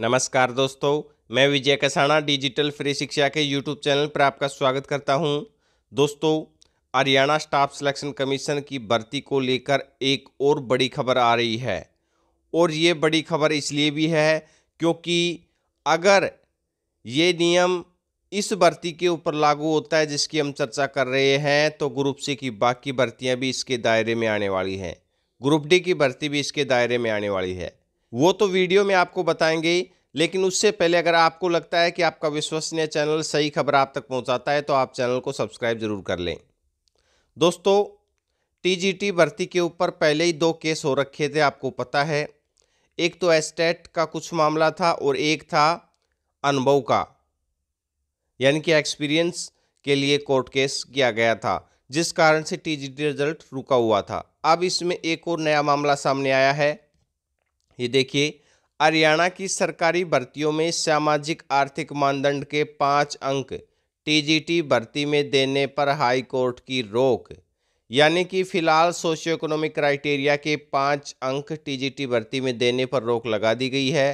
नमस्कार दोस्तों मैं विजय कसाना डिजिटल फ्री शिक्षा के यूट्यूब चैनल पर आपका स्वागत करता हूं दोस्तों हरियाणा स्टाफ सिलेक्शन कमीशन की भर्ती को लेकर एक और बड़ी खबर आ रही है और ये बड़ी खबर इसलिए भी है क्योंकि अगर ये नियम इस भर्ती के ऊपर लागू होता है जिसकी हम चर्चा कर रहे हैं तो ग्रुप सी की बाकी भर्तियाँ भी इसके दायरे में आने वाली हैं ग्रुप डी की भर्ती भी इसके दायरे में आने वाली है वो तो वीडियो में आपको बताएंगे लेकिन उससे पहले अगर आपको लगता है कि आपका विश्वसनीय चैनल सही खबर आप तक पहुंचाता है तो आप चैनल को सब्सक्राइब जरूर कर लें दोस्तों टीजीटी भर्ती के ऊपर पहले ही दो केस हो रखे थे आपको पता है एक तो एस्टेट का कुछ मामला था और एक था अनुभव का यानी कि एक्सपीरियंस के लिए कोर्ट केस किया गया था जिस कारण से टी रिजल्ट रुका हुआ था अब इसमें एक और नया मामला सामने आया है ये देखिए हरियाणा की सरकारी भर्तियों में सामाजिक आर्थिक मानदंड के पाँच अंक टीजीटी भर्ती में देने पर हाई कोर्ट की रोक यानी कि फिलहाल सोशियो इकोनॉमिक क्राइटेरिया के पाँच अंक टीजीटी भर्ती में देने पर रोक लगा दी गई है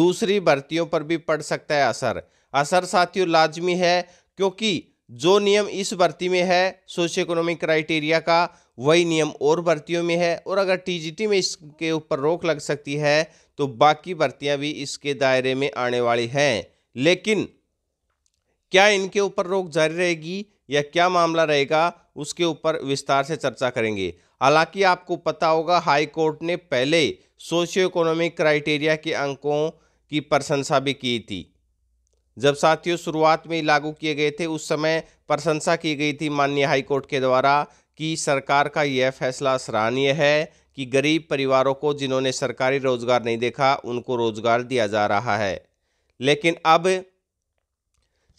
दूसरी भर्तियों पर भी पड़ सकता है असर असर साथियों लाजमी है क्योंकि जो नियम इस भर्ती में है सोशो इकोनॉमिक क्राइटेरिया का वही नियम और भर्तियों में है और अगर टीजीटी में इसके ऊपर रोक लग सकती है तो बाकी भर्तियां भी इसके दायरे में आने वाली हैं लेकिन क्या इनके ऊपर रोक जारी रहेगी या क्या मामला रहेगा उसके ऊपर विस्तार से चर्चा करेंगे हालांकि आपको पता होगा हाई कोर्ट ने पहले सोशियो इकोनॉमिक क्राइटेरिया के अंकों की प्रशंसा भी की थी जब साथियों शुरुआत में लागू किए गए थे उस समय प्रशंसा की गई थी माननीय हाईकोर्ट के द्वारा कि सरकार का यह फैसला सराहनीय है कि गरीब परिवारों को जिन्होंने सरकारी रोजगार नहीं देखा उनको रोजगार दिया जा रहा है लेकिन अब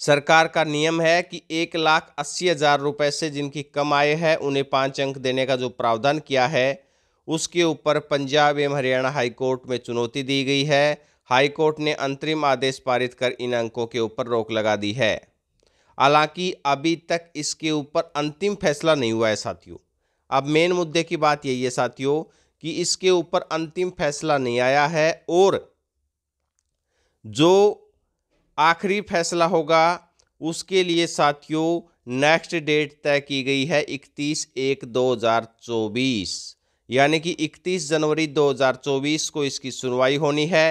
सरकार का नियम है कि एक लाख अस्सी हज़ार रुपये से जिनकी कम आय है उन्हें पाँच अंक देने का जो प्रावधान किया है उसके ऊपर पंजाब एवं हरियाणा हाईकोर्ट में चुनौती दी गई है हाईकोर्ट ने अंतरिम आदेश पारित कर इन अंकों के ऊपर रोक लगा दी है हालांकि अभी तक इसके ऊपर अंतिम फैसला नहीं हुआ है साथियों अब मेन मुद्दे की बात यही है साथियों कि इसके ऊपर अंतिम फैसला नहीं आया है और जो आखिरी फैसला होगा उसके लिए साथियों नेक्स्ट डेट तय की गई है 31 एक 2024 यानी कि 31 जनवरी 2024 को इसकी सुनवाई होनी है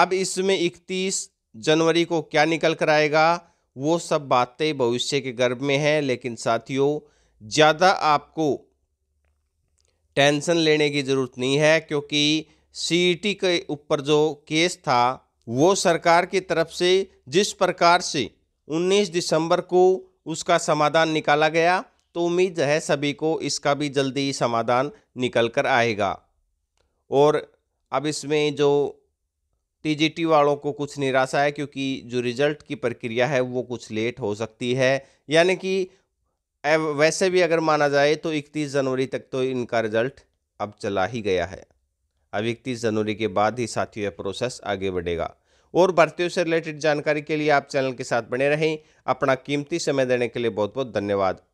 अब इसमें इकतीस जनवरी को क्या निकल कर आएगा वो सब बातें भविष्य के गर्भ में हैं लेकिन साथियों ज़्यादा आपको टेंशन लेने की ज़रूरत नहीं है क्योंकि सीईटी e के ऊपर जो केस था वो सरकार की तरफ से जिस प्रकार से 19 दिसंबर को उसका समाधान निकाला गया तो उम्मीद है सभी को इसका भी जल्दी समाधान निकल कर आएगा और अब इसमें जो टीजीटी वालों को कुछ निराशा है क्योंकि जो रिज़ल्ट की प्रक्रिया है वो कुछ लेट हो सकती है यानी कि वैसे भी अगर माना जाए तो इकतीस जनवरी तक तो इनका रिज़ल्ट अब चला ही गया है अब इकतीस जनवरी के बाद ही साथियों यह प्रोसेस आगे बढ़ेगा और भर्तियों से रिलेटेड जानकारी के लिए आप चैनल के साथ बने रहें अपना कीमती समय देने के लिए बहुत बहुत धन्यवाद